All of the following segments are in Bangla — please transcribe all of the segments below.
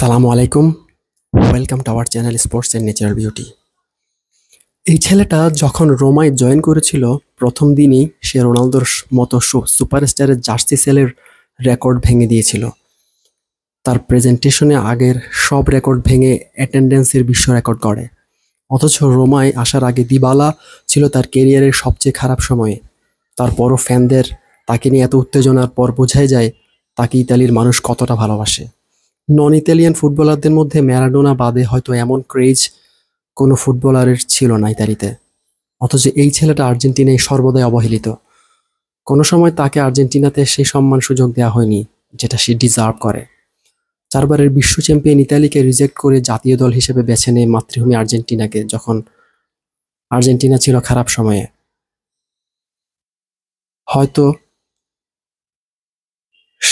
সালামু আলাইকুম welcome to our channel sports and natural beauty এই ছেলেটা যখন রোমায় জয়েন করেছিল প্রথম দিনই সে রোনালদোর মতো সুপারস্টারের জার্সি সেলের রেকর্ড ভেঙে দিয়েছিল তার প্রেজেন্টেশনে আগের সব রেকর্ড ভেঙে অ্যাটেন্ডেন্সের বিশ্ব রেকর্ড করে অথচ রোমায় আসার আগে দিবালা ছিল তার কেরিয়ারের সবচেয়ে খারাপ সময়ে তারপরও ফ্যানদের তাকে নিয়ে এত উত্তেজনার পর বোঝাই যায় তাকে ইতালির মানুষ কতটা ভালোবাসে নন ইতালিয়ান ফুটবলারদের মধ্যে ম্যারাডোনা বাদে হয়তো এমন ক্রেজ কোনো ফুটবলারের ছিল না ইতালিতে অথচ এই ছেলেটা আর্জেন্টিনায় সর্বদাই অবহেলিত কোনো সময় তাকে আর্জেন্টিনাতে সেই সম্মান সুযোগ দেওয়া হয়নি যেটা সে ডিজার্ভ করে চারবারের বিশ্ব চ্যাম্পিয়ন ইতালিকে রিজেক্ট করে জাতীয় দল হিসেবে বেছে নেয় মাতৃভূমি আর্জেন্টিনাকে যখন আর্জেন্টিনা ছিল খারাপ সময়ে হয়তো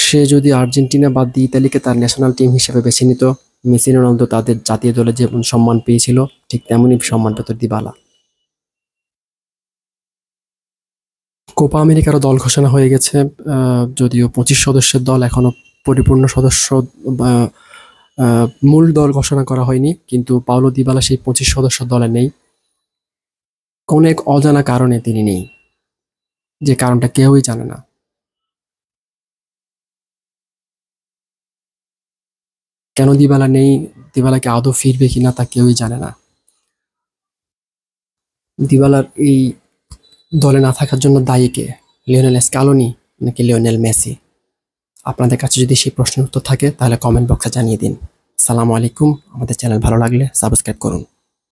সে যদি আর্জেন্টিনা বাদ দিয়ে ইতালিকে তার ন্যাশনাল টিম হিসেবে বেছে নিত মেসি রোনালদো তাদের জাতীয় দলে যেমন সম্মান পেয়েছিল ঠিক তেমনই সম্মানটা তো দিবালা কোপা আমেরিকারও দল ঘোষণা হয়ে গেছে যদিও পঁচিশ সদস্যের দল এখনও পরিপূর্ণ সদস্য মূল দল ঘোষণা করা হয়নি কিন্তু পাওলো দিবালা সেই পঁচিশ সদস্য দলে নেই কোনো এক অজানা কারণে তিনি নেই যে কারণটা কেউই জানে না কেন দিবালা নেই দিবালাকে আদৌ ফিরবে কিনা তা কেউই জানে না দিবালার এই দলে না থাকার জন্য দায়ীকে লিওনেল স্কালোনি নাকি লিওনেল মেসি আপনাদের কাছে যদি সেই প্রশ্নের উত্তর থাকে তাহলে কমেন্ট বক্সে জানিয়ে দিন সালামু আলাইকুম আমাদের চ্যানেল ভালো লাগলে সাবস্ক্রাইব করুন